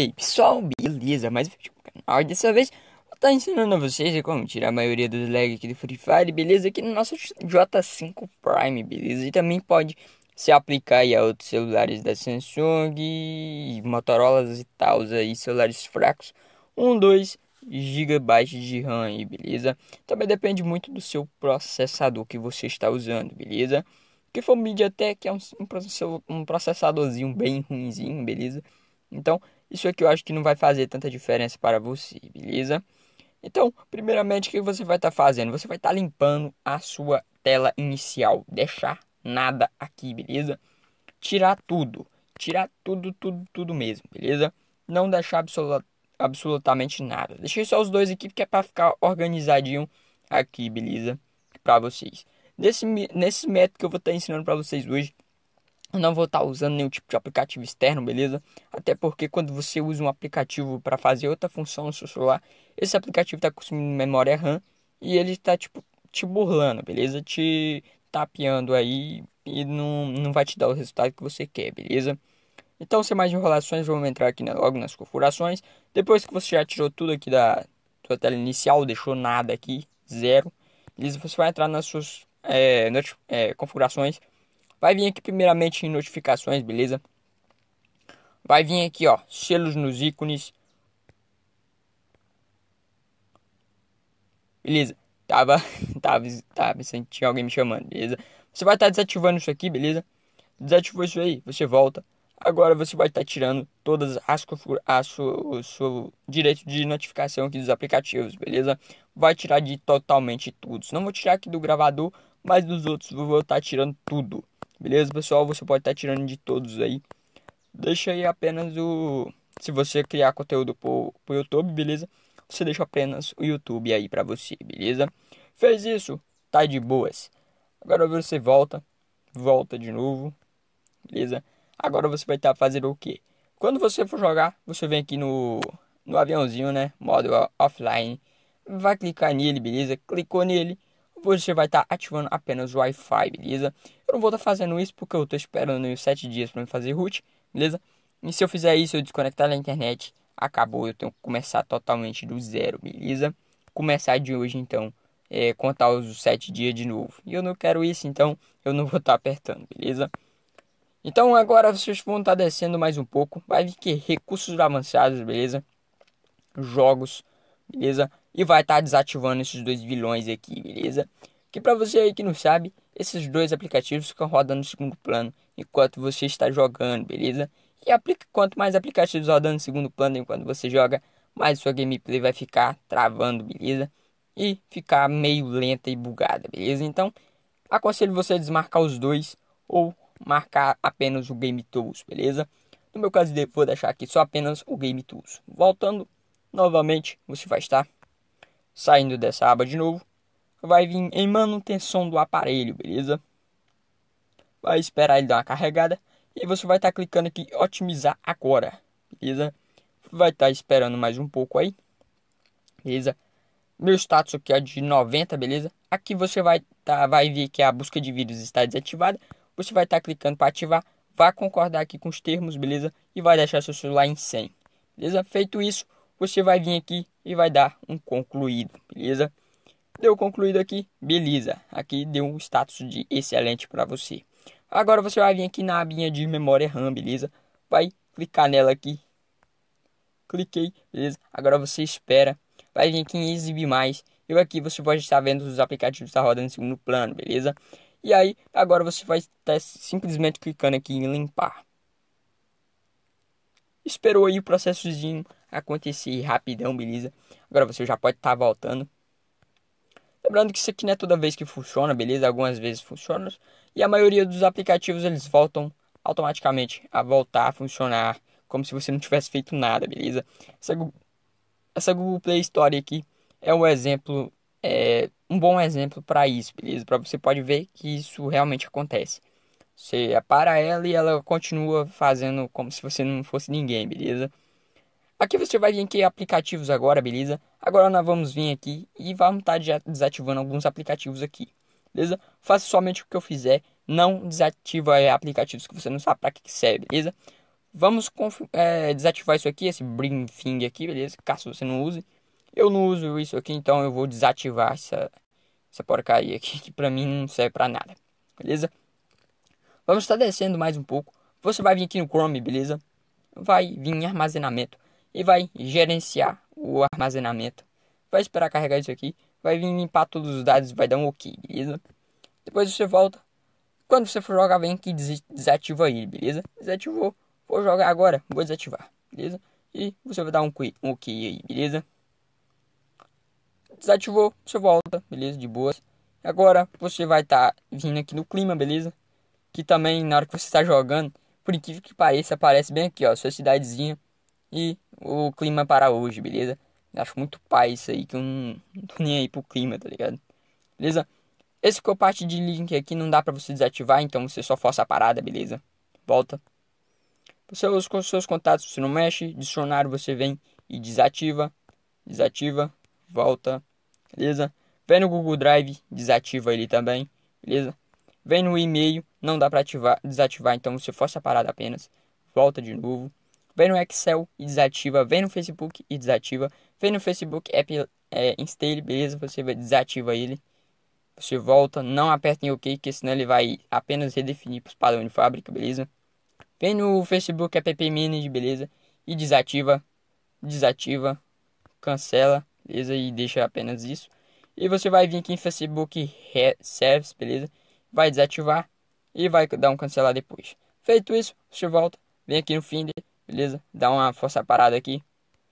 aí pessoal, beleza? Mais um vídeo canal. Dessa vez vou estar ensinando a vocês como tirar a maioria dos lag aqui do Free Fire, beleza? Aqui no nosso J5 Prime, beleza? E também pode se aplicar aí a outros celulares da Samsung, Motorola, e tal, aí celulares fracos. Um, dois GB de RAM aí, beleza? Também depende muito do seu processador que você está usando, beleza? Que foi o MediaTek é um, um processadorzinho bem ruinzinho, beleza? Então, isso aqui é eu acho que não vai fazer tanta diferença para você, beleza? Então, primeiramente, o que você vai estar tá fazendo? Você vai estar tá limpando a sua tela inicial, deixar nada aqui, beleza? Tirar tudo, tirar tudo, tudo, tudo mesmo, beleza? Não deixar absoluta, absolutamente nada. Deixei só os dois aqui porque é para ficar organizadinho aqui, beleza? Para vocês. Nesse, nesse método que eu vou estar tá ensinando para vocês hoje, eu não vou estar tá usando nenhum tipo de aplicativo externo, beleza? Até porque quando você usa um aplicativo para fazer outra função no seu celular, esse aplicativo está consumindo memória RAM e ele está tipo te burlando, beleza? Te tapeando aí e não, não vai te dar o resultado que você quer, beleza? Então, sem mais enrolações, vamos entrar aqui né, logo nas configurações. Depois que você já tirou tudo aqui da sua tela inicial, deixou nada aqui, zero, beleza? Você vai entrar nas suas é, é, configurações Vai vir aqui primeiramente em notificações, beleza? Vai vir aqui, ó, selos nos ícones. Beleza, tava, tava, tava, senti alguém me chamando, beleza? Você vai estar tá desativando isso aqui, beleza? Desativou isso aí, você volta. Agora você vai estar tá tirando todas as a sua, o seu direito de notificação aqui dos aplicativos, beleza? Vai tirar de totalmente tudo. Não vou tirar aqui do gravador, mas dos outros vou estar tá tirando tudo. Beleza, pessoal? Você pode estar tá tirando de todos aí. Deixa aí apenas o. Se você criar conteúdo pro, pro YouTube, beleza? Você deixa apenas o YouTube aí pra você, beleza? Fez isso, tá de boas. Agora você volta, volta de novo, beleza? Agora você vai estar tá fazendo o quê? Quando você for jogar, você vem aqui no, no aviãozinho, né? Modo offline. Vai clicar nele, beleza? Clicou nele você vai estar tá ativando apenas o Wi-Fi, beleza? Eu não vou estar tá fazendo isso porque eu estou esperando os 7 dias para me fazer root, beleza? E se eu fizer isso, eu desconectar da internet, acabou, eu tenho que começar totalmente do zero, beleza? Começar de hoje então, é, contar os 7 dias de novo. E eu não quero isso, então eu não vou estar tá apertando, beleza? Então agora vocês vão estar tá descendo mais um pouco, vai vir que recursos avançados, beleza? Jogos, beleza? e vai estar tá desativando esses dois vilões aqui, beleza? Que para você aí que não sabe, esses dois aplicativos ficam rodando no segundo plano enquanto você está jogando, beleza? E aplica, quanto mais aplicativos rodando no segundo plano enquanto você joga, mais sua gameplay vai ficar travando, beleza? E ficar meio lenta e bugada, beleza? Então, aconselho você a desmarcar os dois ou marcar apenas o Game Tools, beleza? No meu caso, vou deixar aqui só apenas o Game Tools. Voltando novamente, você vai estar saindo dessa aba de novo, vai vir em manutenção do aparelho, beleza? Vai esperar ele dar uma carregada e você vai estar tá clicando aqui otimizar agora, beleza? Vai estar tá esperando mais um pouco aí, beleza? Meu status aqui é de 90, beleza? Aqui você vai, tá, vai ver que a busca de vídeos está desativada. Você vai estar tá clicando para ativar, vai concordar aqui com os termos, beleza? E vai deixar seu celular em 100, beleza? Feito isso, você vai vir aqui e vai dar um concluído, beleza? Deu concluído aqui, beleza. Aqui deu um status de excelente para você. Agora você vai vir aqui na abinha de memória RAM, beleza? Vai clicar nela aqui. Cliquei, beleza? Agora você espera. Vai vir aqui em exibir mais. E aqui você pode estar vendo os aplicativos estão tá rodando em segundo plano, beleza? E aí, agora você vai estar tá simplesmente clicando aqui em limpar. Esperou aí o processozinho acontecer rapidão, beleza? Agora você já pode estar tá voltando. Lembrando que isso aqui não é toda vez que funciona, beleza? Algumas vezes funciona. E a maioria dos aplicativos eles voltam automaticamente a voltar a funcionar. Como se você não tivesse feito nada, beleza? Essa, essa Google Play Store aqui é um exemplo, é, um bom exemplo para isso, beleza? Para você pode ver que isso realmente acontece. Você para ela e ela continua fazendo como se você não fosse ninguém, beleza? Aqui você vai vir aqui aplicativos agora, beleza? Agora nós vamos vir aqui e vamos estar tá desativando alguns aplicativos aqui, beleza? Faça somente o que eu fizer, não desativa é, aplicativos que você não sabe para que, que serve, beleza? Vamos é, desativar isso aqui, esse Bring Thing aqui, beleza? Caso você não use. Eu não uso isso aqui, então eu vou desativar essa, essa porcaria aqui, que pra mim não serve pra nada, beleza? Vamos estar tá descendo mais um pouco. Você vai vir aqui no Chrome, beleza? Vai vir em armazenamento e vai gerenciar o armazenamento. Vai esperar carregar isso aqui, vai vir limpar todos os dados, vai dar um OK, beleza? Depois você volta. Quando você for jogar, vem aqui des desativa ele, beleza? Desativou. Vou jogar agora, vou desativar, beleza? E você vai dar um, um OK aí, beleza? Desativou, você volta, beleza? De boas. Agora você vai estar tá vindo aqui no clima, beleza? Que também na hora que você está jogando, por incrível que pareça, aparece bem aqui, ó, sua cidadezinha e o clima para hoje, beleza? Acho muito pai isso aí, que eu não, não tô nem aí pro clima, tá ligado? Beleza? Esse ficou é parte de link aqui, não dá pra você desativar, então você só força a parada, beleza? Volta. Os seus, os seus contatos você não mexe, dicionário você vem e desativa, desativa, volta, beleza? Vem no Google Drive, desativa ele também, beleza? Vem no e-mail, não dá pra ativar, desativar, então você força a parada apenas, volta de novo, vem no Excel e desativa, vem no Facebook e desativa, vem no Facebook App é, Instale, beleza? Você desativa ele. Você volta, não aperta em OK, que senão ele vai apenas redefinir para os padrões de fábrica, beleza? Vem no Facebook App Manage, beleza? E desativa, desativa, cancela, beleza? E deixa apenas isso. E você vai vir aqui em Facebook Service, beleza? Vai desativar e vai dar um cancelar depois. Feito isso, você volta, vem aqui no Finder beleza? Dá uma força parada aqui,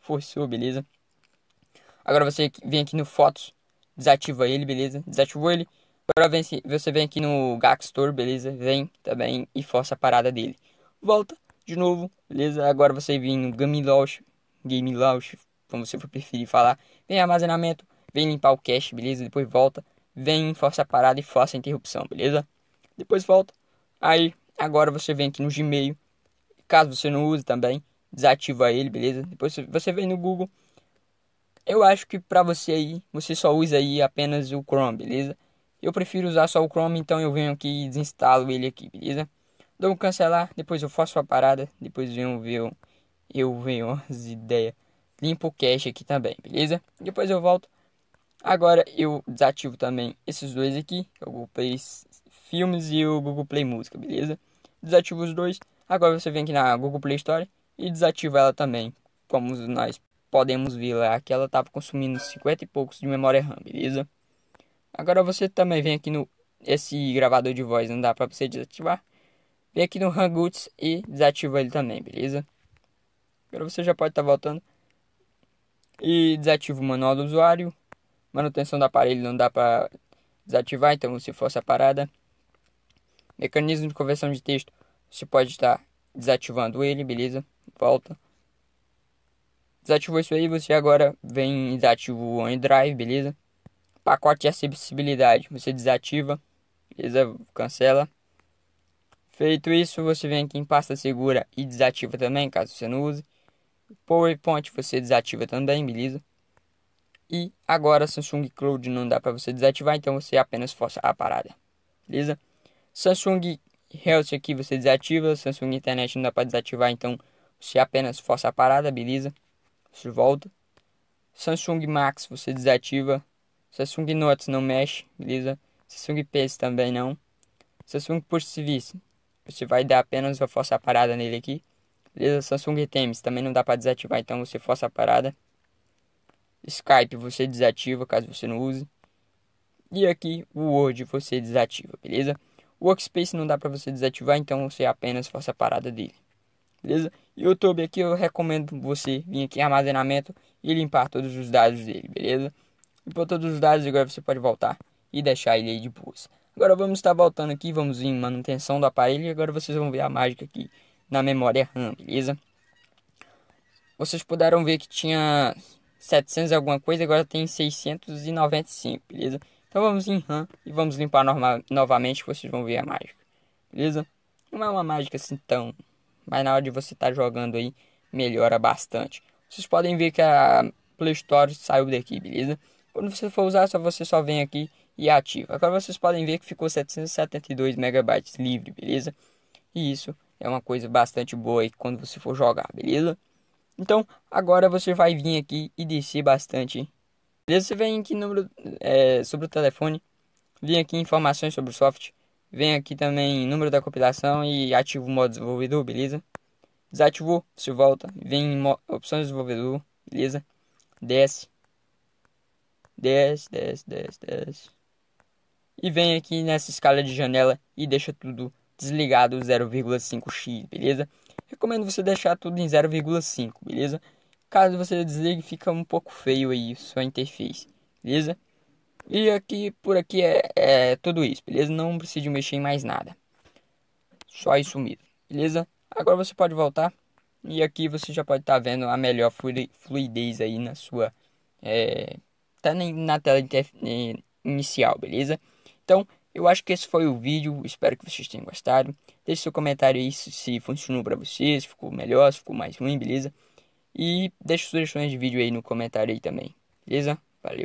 forçou, beleza? Agora você vem aqui no Fotos, desativa ele, beleza? Desativou ele. Agora vem, você vem aqui no Gaxtor, beleza? Vem também e força a parada dele. Volta de novo, beleza? Agora você vem no Game Launch, Game Launch, como você for preferir falar. Vem armazenamento, vem limpar o cache, beleza? Depois volta, vem, força a parada e força a interrupção, beleza? Depois volta. Aí, agora você vem aqui no Gmail, Caso você não use também, desativa ele, beleza? Depois você vem no Google. Eu acho que para você aí, você só usa aí apenas o Chrome, beleza? Eu prefiro usar só o Chrome, então eu venho aqui e desinstalo ele aqui, beleza? Dou um cancelar, depois eu faço a parada, depois venho ver, eu venho as ideias. Limpo o cache aqui também, beleza? Depois eu volto. Agora eu desativo também esses dois aqui, é o Google Play Filmes e o Google Play Música, beleza? Desativo os dois. Agora você vem aqui na Google Play Store e desativa ela também. Como nós podemos ver lá que ela estava consumindo 50 e poucos de memória RAM, beleza? Agora você também vem aqui no esse gravador de voz não dá para você desativar. Vem aqui no Hangouts e desativa ele também, beleza? Agora você já pode estar tá voltando e desativa o manual do usuário. Manutenção do aparelho não dá para desativar, então se fosse a parada. Mecanismo de conversão de texto você pode estar desativando ele, beleza? Volta. Desativou isso aí, você agora vem e desativa o OneDrive, beleza? Pacote de acessibilidade, você desativa, beleza? Cancela. Feito isso, você vem aqui em pasta segura e desativa também, caso você não use. PowerPoint você desativa também, beleza? E agora Samsung Cloud não dá para você desativar, então você apenas força a parada. Beleza? Samsung Health aqui você desativa, Samsung Internet não dá para desativar, então você apenas força a parada, beleza? Você volta. Samsung Max você desativa. Samsung Notes não mexe, beleza? Samsung PS também não. Samsung Push Service você vai dar apenas a força a parada nele aqui. Beleza? Samsung Teams também não dá para desativar, então você força a parada. Skype você desativa caso você não use. E aqui o Word você desativa, beleza? O workspace não dá para você desativar, então você apenas faça a parada dele. Beleza? YouTube aqui eu recomendo você vir aqui em armazenamento e limpar todos os dados dele, beleza? Limpou todos os dados, agora você pode voltar e deixar ele aí de boas. Agora vamos estar voltando aqui, vamos em manutenção do aparelho e agora vocês vão ver a mágica aqui na memória RAM, beleza? Vocês puderam ver que tinha 700 alguma coisa, agora tem 695, beleza? Então vamos em RAM e vamos limpar norma novamente que vocês vão ver a mágica. Beleza? Não é uma mágica assim tão... Mas na hora de você estar tá jogando aí, melhora bastante. Vocês podem ver que a Play Store saiu daqui, beleza? Quando você for usar, só você só vem aqui e ativa. Agora vocês podem ver que ficou 772 megabytes livre, beleza? E isso é uma coisa bastante boa aí quando você for jogar, beleza? Então, agora você vai vir aqui e descer bastante Beleza? Você vem aqui número, é, sobre o telefone, vem aqui informações sobre o software, vem aqui também número da compilação e ativa o modo desenvolvedor, beleza? Desativou, você volta, vem em opções de desenvolvedor, beleza? Desce, desce, desce, desce, desce. E vem aqui nessa escala de janela e deixa tudo desligado 0,5x, beleza? Recomendo você deixar tudo em 0,5, beleza? Caso você desligue, fica um pouco feio aí sua interface, beleza? E aqui por aqui é, é tudo isso, beleza? Não preciso mexer em mais nada. Só isso mesmo, beleza? Agora você pode voltar e aqui você já pode estar tá vendo a melhor fluidez aí na sua é, tá na tela é, inicial, beleza? Então, eu acho que esse foi o vídeo, espero que vocês tenham gostado. Deixe seu comentário aí se, funcionou para vocês, ficou melhor, se ficou mais ruim, beleza? E deixa sugestões de vídeo aí no comentário aí também. Beleza? Valeu.